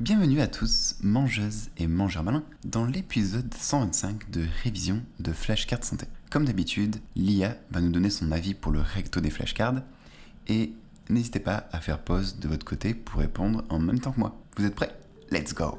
Bienvenue à tous, mangeuses et mangeurs malins, dans l'épisode 125 de révision de flashcards santé. Comme d'habitude, l'IA va nous donner son avis pour le recto des flashcards et n'hésitez pas à faire pause de votre côté pour répondre en même temps que moi. Vous êtes prêts Let's go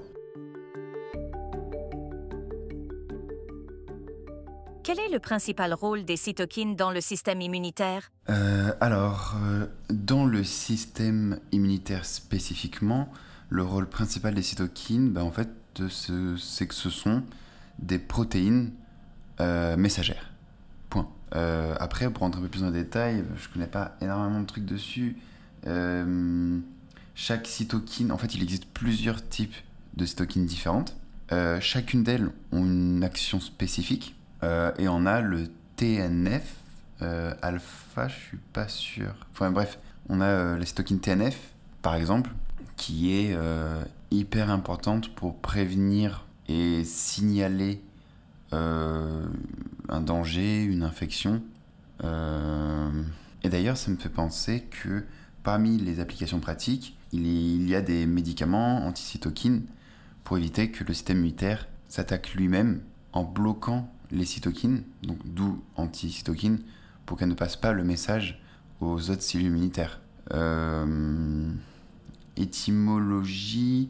Quel est le principal rôle des cytokines dans le système immunitaire euh, Alors, euh, dans le système immunitaire spécifiquement, le rôle principal des cytokines, ben, en fait, c'est que ce sont des protéines euh, messagères. Point. Euh, après, pour rentrer un peu plus dans le détail, je connais pas énormément de trucs dessus. Euh, chaque cytokine, en fait, il existe plusieurs types de cytokines différentes. chacune d'elles ont une action spécifique. et on a le TNF, alpha, je suis pas sûr. Enfin bref, on a les cytokines TNF, par exemple, qui est euh, hyper importante pour prévenir et signaler euh, un danger, une infection. Euh, et d'ailleurs, ça me fait penser que parmi les applications pratiques, il y a des médicaments anticytokines pour éviter que le système immunitaire s'attaque lui-même en bloquant les cytokines, donc d'où anticytokines, pour qu'elles ne passent pas le message aux autres cellules immunitaires étymologie.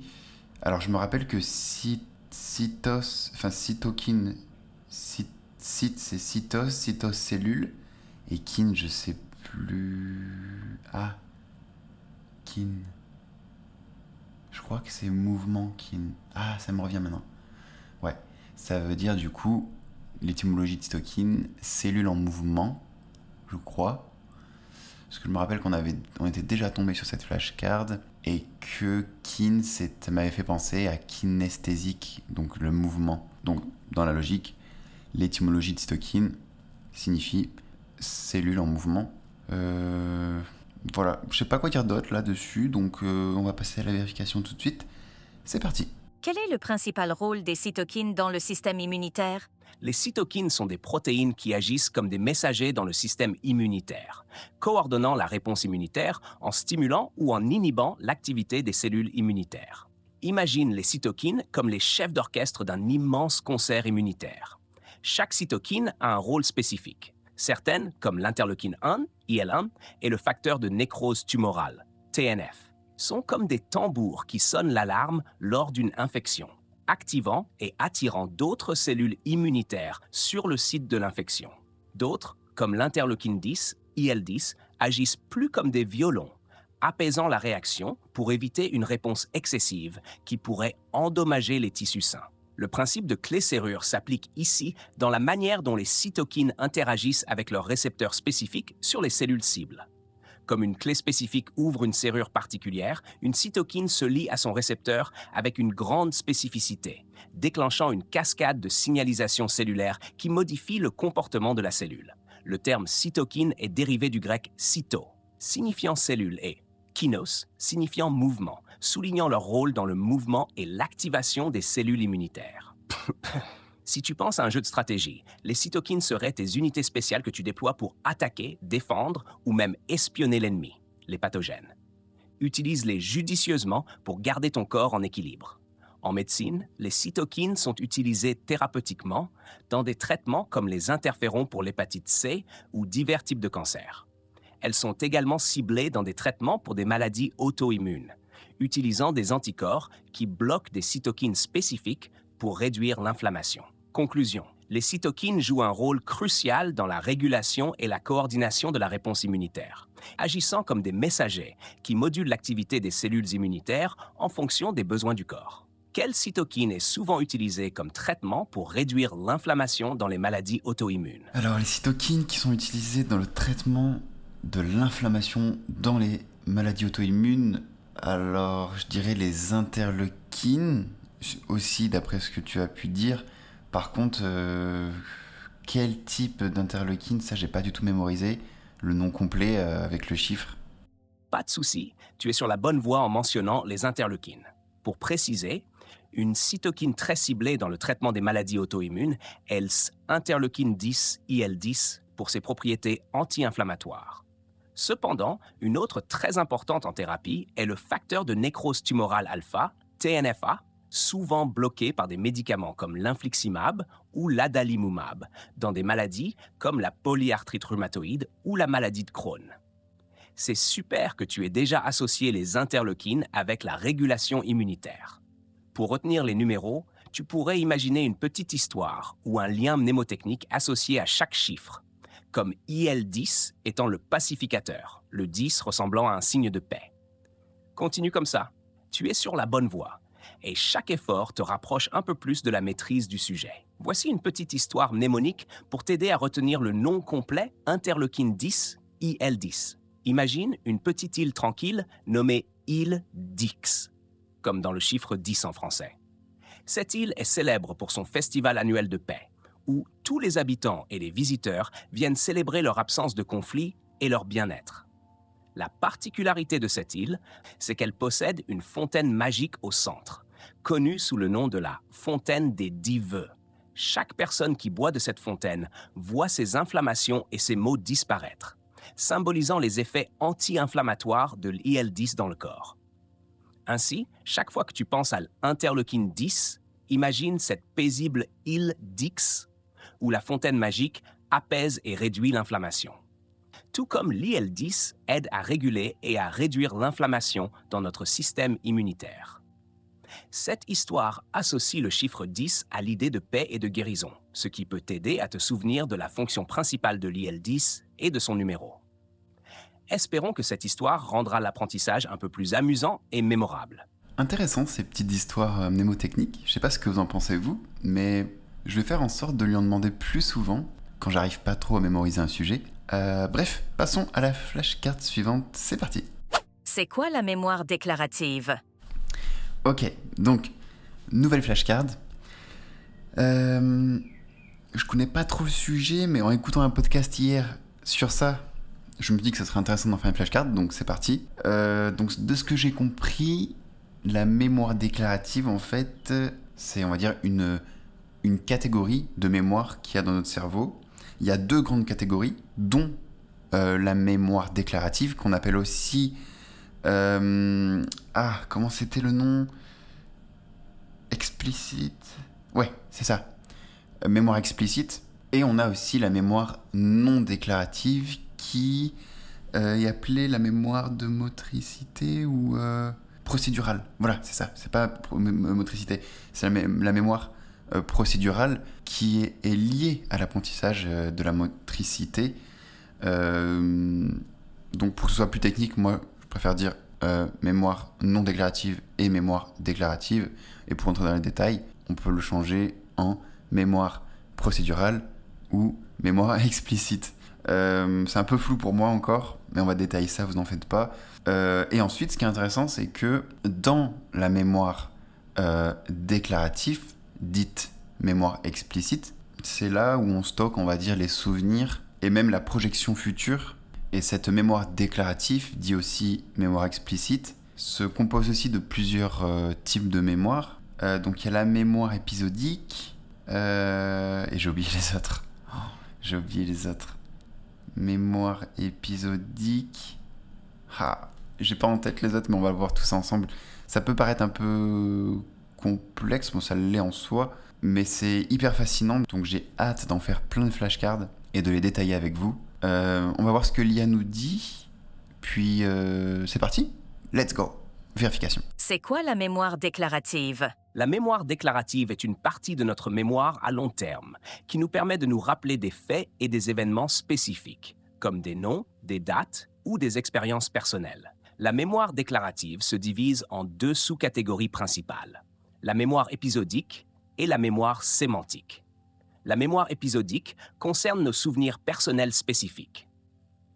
Alors, je me rappelle que cytos, enfin cytokine, cyt, c'est cytos, cytos cellule, et kin, je sais plus. Ah, kin. Je crois que c'est mouvement kin. Ah, ça me revient maintenant. Ouais, ça veut dire du coup l'étymologie de cytokine, cellule en mouvement, je crois. Parce que je me rappelle qu'on avait, on était déjà tombé sur cette flashcard et que kin m'avait fait penser à kinesthésique, donc le mouvement. Donc dans la logique, l'étymologie de cytokine signifie cellule en mouvement. Euh, voilà, je sais pas quoi dire d'autre là-dessus, donc euh, on va passer à la vérification tout de suite. C'est parti. Quel est le principal rôle des cytokines dans le système immunitaire les cytokines sont des protéines qui agissent comme des messagers dans le système immunitaire, coordonnant la réponse immunitaire en stimulant ou en inhibant l'activité des cellules immunitaires. Imagine les cytokines comme les chefs d'orchestre d'un immense concert immunitaire. Chaque cytokine a un rôle spécifique. Certaines, comme l'interleukine 1, IL1, et le facteur de nécrose tumorale, TNF, sont comme des tambours qui sonnent l'alarme lors d'une infection activant et attirant d'autres cellules immunitaires sur le site de l'infection. D'autres, comme l'interleukine 10, IL-10, agissent plus comme des violons, apaisant la réaction pour éviter une réponse excessive qui pourrait endommager les tissus sains. Le principe de clé-serrure s'applique ici dans la manière dont les cytokines interagissent avec leurs récepteurs spécifiques sur les cellules cibles. Comme une clé spécifique ouvre une serrure particulière, une cytokine se lie à son récepteur avec une grande spécificité, déclenchant une cascade de signalisation cellulaire qui modifie le comportement de la cellule. Le terme cytokine est dérivé du grec cyto, signifiant cellule, et kinos, signifiant mouvement, soulignant leur rôle dans le mouvement et l'activation des cellules immunitaires. Si tu penses à un jeu de stratégie, les cytokines seraient tes unités spéciales que tu déploies pour attaquer, défendre ou même espionner l'ennemi, les pathogènes. Utilise-les judicieusement pour garder ton corps en équilibre. En médecine, les cytokines sont utilisées thérapeutiquement dans des traitements comme les interférons pour l'hépatite C ou divers types de cancers. Elles sont également ciblées dans des traitements pour des maladies auto-immunes, utilisant des anticorps qui bloquent des cytokines spécifiques pour réduire l'inflammation. Conclusion. Les cytokines jouent un rôle crucial dans la régulation et la coordination de la réponse immunitaire, agissant comme des messagers qui modulent l'activité des cellules immunitaires en fonction des besoins du corps. Quelle cytokine est souvent utilisée comme traitement pour réduire l'inflammation dans les maladies auto-immunes Alors les cytokines qui sont utilisées dans le traitement de l'inflammation dans les maladies auto-immunes, alors je dirais les interleukines, aussi d'après ce que tu as pu dire, par contre, euh, quel type d'interleukine, ça j'ai pas du tout mémorisé, le nom complet euh, avec le chiffre. Pas de souci, tu es sur la bonne voie en mentionnant les interleukines. Pour préciser, une cytokine très ciblée dans le traitement des maladies auto-immunes, ELS interleukine 10 IL10 pour ses propriétés anti-inflammatoires. Cependant, une autre très importante en thérapie est le facteur de nécrose tumorale alpha, TNFA, souvent bloqués par des médicaments comme l'infliximab ou l'adalimumab, dans des maladies comme la polyarthrite rhumatoïde ou la maladie de Crohn. C'est super que tu aies déjà associé les interleukines avec la régulation immunitaire. Pour retenir les numéros, tu pourrais imaginer une petite histoire ou un lien mnémotechnique associé à chaque chiffre, comme IL-10 étant le pacificateur, le 10 ressemblant à un signe de paix. Continue comme ça, tu es sur la bonne voie et chaque effort te rapproche un peu plus de la maîtrise du sujet. Voici une petite histoire mnémonique pour t'aider à retenir le nom complet Interleukin 10, IL10. Imagine une petite île tranquille nommée île Dix, comme dans le chiffre 10 en français. Cette île est célèbre pour son festival annuel de paix, où tous les habitants et les visiteurs viennent célébrer leur absence de conflit et leur bien-être. La particularité de cette île, c'est qu'elle possède une fontaine magique au centre, connue sous le nom de la fontaine des dix vœux. Chaque personne qui boit de cette fontaine voit ses inflammations et ses maux disparaître, symbolisant les effets anti-inflammatoires de l'IL-10 dans le corps. Ainsi, chaque fois que tu penses à l'interleukine 10, imagine cette paisible île d'Ix où la fontaine magique apaise et réduit l'inflammation tout comme l'IL-10 aide à réguler et à réduire l'inflammation dans notre système immunitaire. Cette histoire associe le chiffre 10 à l'idée de paix et de guérison, ce qui peut t'aider à te souvenir de la fonction principale de l'IL-10 et de son numéro. Espérons que cette histoire rendra l'apprentissage un peu plus amusant et mémorable. Intéressant ces petites histoires euh, mnémotechniques, je sais pas ce que vous en pensez vous, mais je vais faire en sorte de lui en demander plus souvent quand j'arrive pas trop à mémoriser un sujet euh, bref, passons à la flashcard suivante, c'est parti. C'est quoi la mémoire déclarative Ok, donc, nouvelle flashcard. Euh, je connais pas trop le sujet, mais en écoutant un podcast hier sur ça, je me dis que ça serait intéressant d'en faire une flashcard, donc c'est parti. Euh, donc, de ce que j'ai compris, la mémoire déclarative, en fait, c'est, on va dire, une, une catégorie de mémoire qu'il y a dans notre cerveau il y a deux grandes catégories, dont euh, la mémoire déclarative, qu'on appelle aussi... Euh, ah, comment c'était le nom Explicite Ouais, c'est ça. Mémoire explicite. Et on a aussi la mémoire non déclarative qui euh, est appelée la mémoire de motricité ou procédurale. Voilà, c'est ça. C'est pas motricité, c'est la mémoire euh, procédurale qui est, lié à l'apprentissage euh, de la motricité. Euh, donc pour que ce soit plus technique, moi je préfère dire mémoire non déclarative et mémoire déclarative. Et pour entrer dans les détails, on peut le changer en mémoire procédurale ou mémoire explicite. c'est un peu flou pour moi encore, mais on va détailler ça, vous n'en faites pas. et ensuite, ce qui est intéressant, c'est que dans la mémoire déclarative, dite mémoire explicite, c'est là où on stocke, on va dire, les souvenirs et même la projection future. Et cette mémoire déclarative, dit aussi mémoire explicite, se compose aussi de plusieurs euh, types de mémoire. Euh, donc il y a la mémoire épisodique, euh, et j'ai oublié les autres. Oh. j'ai oublié les autres. Mémoire épisodique. Ah, j'ai pas en tête les autres, mais on va le voir ça ensemble. Ça peut paraître un peu complexe, bon ça l'est en soi, mais c'est hyper fascinant, donc j'ai hâte d'en faire plein de flashcards et de les détailler avec vous. Euh, on va voir ce que l'IA nous dit, puis euh, c'est parti, let's go Vérification. C'est quoi la mémoire déclarative La mémoire déclarative est une partie de notre mémoire à long terme qui nous permet de nous rappeler des faits et des événements spécifiques, comme des noms, des dates ou des expériences personnelles. La mémoire déclarative se divise en deux sous-catégories principales la mémoire épisodique et la mémoire sémantique. La mémoire épisodique concerne nos souvenirs personnels spécifiques.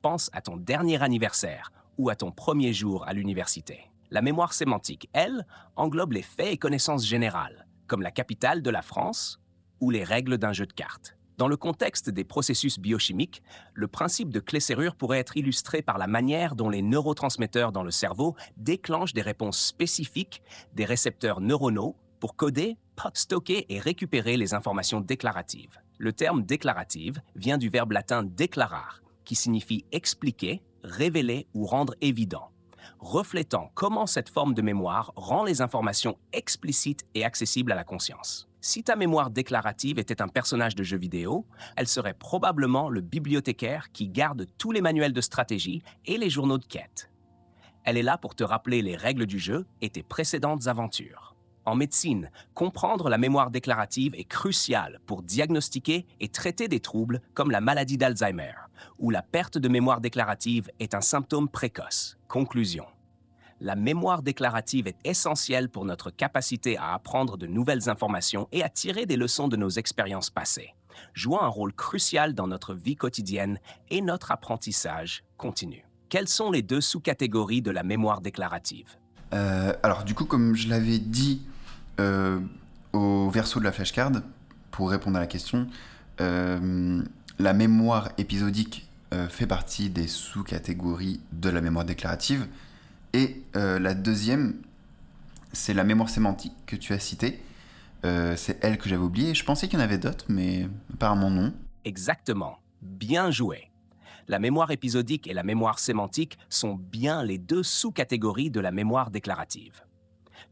Pense à ton dernier anniversaire ou à ton premier jour à l'université. La mémoire sémantique, elle, englobe les faits et connaissances générales, comme la capitale de la France ou les règles d'un jeu de cartes. Dans le contexte des processus biochimiques, le principe de clé serrure pourrait être illustré par la manière dont les neurotransmetteurs dans le cerveau déclenchent des réponses spécifiques des récepteurs neuronaux pour coder, stocker et récupérer les informations déclaratives. Le terme déclarative vient du verbe latin declarar, qui signifie expliquer, révéler ou rendre évident, reflétant comment cette forme de mémoire rend les informations explicites et accessibles à la conscience. Si ta mémoire déclarative était un personnage de jeu vidéo, elle serait probablement le bibliothécaire qui garde tous les manuels de stratégie et les journaux de quête. Elle est là pour te rappeler les règles du jeu et tes précédentes aventures. En médecine, comprendre la mémoire déclarative est crucial pour diagnostiquer et traiter des troubles comme la maladie d'Alzheimer, où la perte de mémoire déclarative est un symptôme précoce. Conclusion la mémoire déclarative est essentielle pour notre capacité à apprendre de nouvelles informations et à tirer des leçons de nos expériences passées, jouant un rôle crucial dans notre vie quotidienne et notre apprentissage continu. Quelles sont les deux sous-catégories de la mémoire déclarative euh, Alors du coup, comme je l'avais dit euh, au verso de la flashcard, pour répondre à la question, euh, la mémoire épisodique fait partie des sous-catégories de la mémoire déclarative, et euh, la deuxième, c'est la mémoire sémantique que tu as citée. Euh, c'est elle que j'avais oubliée. Je pensais qu'il y en avait d'autres, mais mon nom. Exactement. Bien joué. La mémoire épisodique et la mémoire sémantique sont bien les deux sous-catégories de la mémoire déclarative.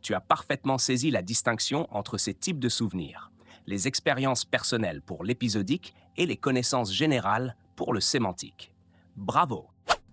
Tu as parfaitement saisi la distinction entre ces types de souvenirs, les expériences personnelles pour l'épisodique et les connaissances générales pour le sémantique. Bravo